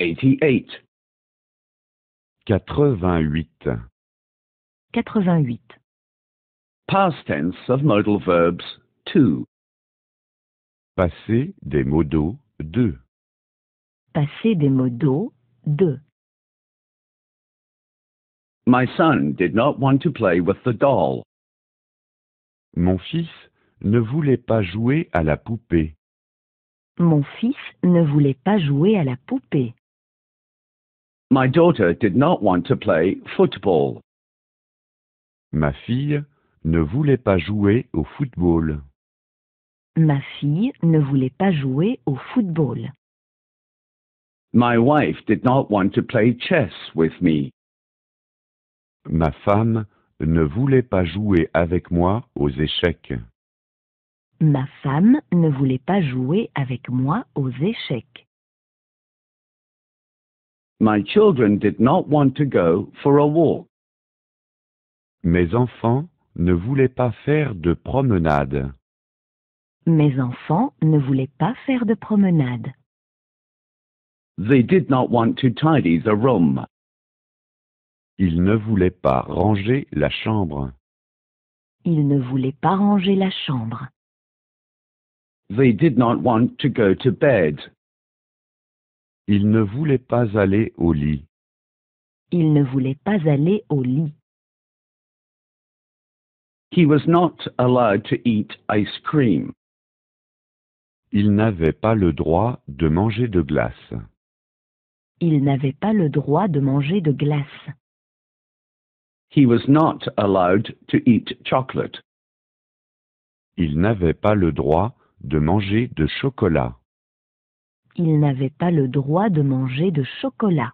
88 88 88. Past tense of modal verbs 2. Passé des modaux 2 Passé des modaux 2. My son did not want to play with the doll. Mon fils ne voulait pas jouer à la poupée. Mon fils ne voulait pas jouer à la poupée. My daughter did not want to play football. Ma fille ne voulait pas jouer au football. Ma fille ne voulait pas jouer au football. My wife did not want to play chess with me. Ma femme ne voulait pas jouer avec moi aux échecs. Ma femme ne voulait pas jouer avec moi aux échecs. My children did not want to go for a walk. Mes enfants ne voulaient pas faire de promenade. Mes enfants ne voulaient pas faire de promenade. They did not want to tidy the room. Ils ne voulaient pas ranger la chambre. Ils ne voulaient pas ranger la chambre. They did not want to go to bed. Il ne voulait pas aller au lit. Il ne voulait pas aller au lit. He was not allowed to eat ice cream. Il n'avait pas le droit de manger de glace. Il n'avait pas le droit de manger de glace. He was not allowed to eat chocolate. Il n'avait pas le droit de manger de chocolat. Il n'avait pas le droit de manger de chocolat.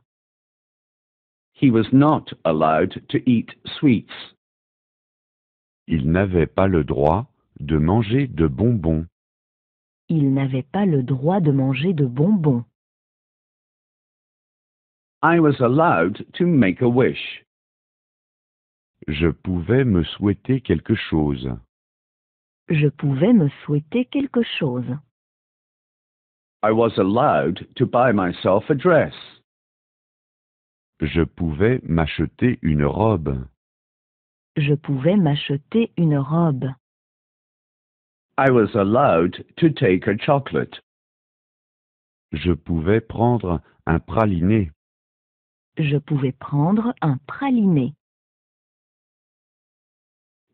He was not allowed to eat sweets. Il n'avait pas le droit de manger de bonbons. Il n'avait pas le droit de manger de bonbons. I was allowed to make a wish. Je pouvais me souhaiter quelque chose. Je pouvais me souhaiter quelque chose. I was allowed to buy myself a dress. Je pouvais m'acheter une robe. Je pouvais m'acheter une robe. I was allowed to take a chocolate. Je pouvais prendre un praliné. Je pouvais prendre un praliné.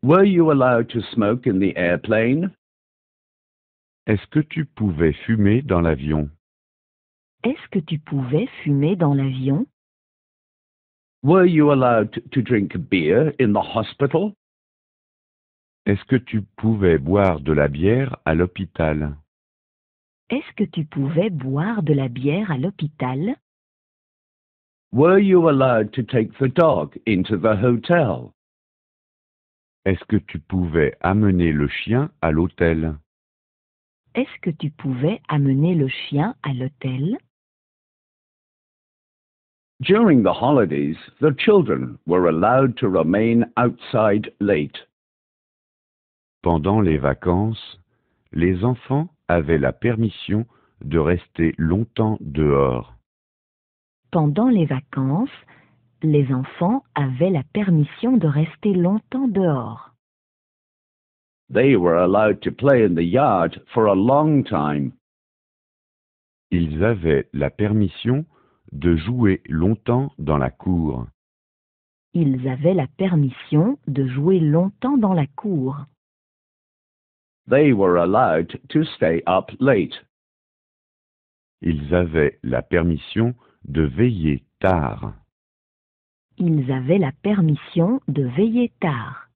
Were you allowed to smoke in the airplane? Est-ce que tu pouvais fumer dans l'avion Est-ce que tu pouvais fumer dans l'avion Were you allowed to drink beer in the hospital? Est-ce que tu pouvais boire de la bière à l'hôpital Est-ce que tu pouvais boire de la bière à l'hôpital Were you allowed to take the dog into the hotel? Est-ce que tu pouvais amener le chien à l'hôtel est-ce que tu pouvais amener le chien à l'hôtel? During the holidays, the children were allowed to remain outside late. Pendant les vacances, les enfants avaient la permission de rester longtemps dehors. Pendant les vacances, les enfants avaient la permission de rester longtemps dehors. They were allowed to play in the yard for a long time. Ils avaient la permission de jouer longtemps dans la cour. Ils avaient la permission de jouer longtemps dans la cour. They were allowed to stay up late. Ils avaient la permission de veiller tard. Ils avaient la permission de veiller tard.